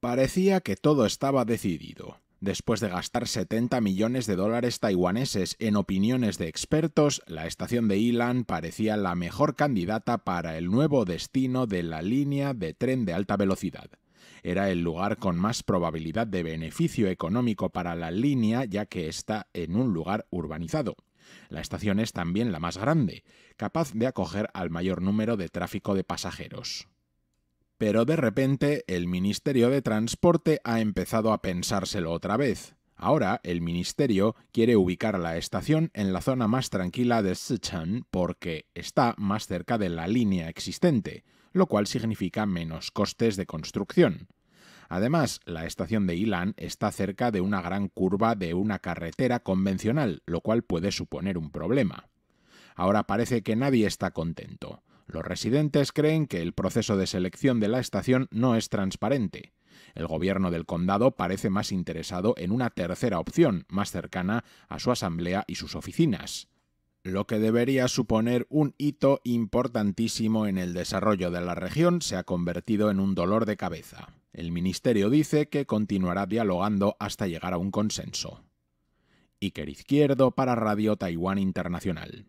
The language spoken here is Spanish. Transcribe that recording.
Parecía que todo estaba decidido. Después de gastar 70 millones de dólares taiwaneses en opiniones de expertos, la estación de Ilan parecía la mejor candidata para el nuevo destino de la línea de tren de alta velocidad. Era el lugar con más probabilidad de beneficio económico para la línea ya que está en un lugar urbanizado. La estación es también la más grande, capaz de acoger al mayor número de tráfico de pasajeros. Pero de repente el Ministerio de Transporte ha empezado a pensárselo otra vez. Ahora el ministerio quiere ubicar la estación en la zona más tranquila de Sichuan porque está más cerca de la línea existente, lo cual significa menos costes de construcción. Además, la estación de Ilan está cerca de una gran curva de una carretera convencional, lo cual puede suponer un problema. Ahora parece que nadie está contento. Los residentes creen que el proceso de selección de la estación no es transparente. El gobierno del condado parece más interesado en una tercera opción, más cercana a su asamblea y sus oficinas, lo que debería suponer un hito importantísimo en el desarrollo de la región se ha convertido en un dolor de cabeza. El ministerio dice que continuará dialogando hasta llegar a un consenso. Iker Izquierdo para Radio Taiwán Internacional.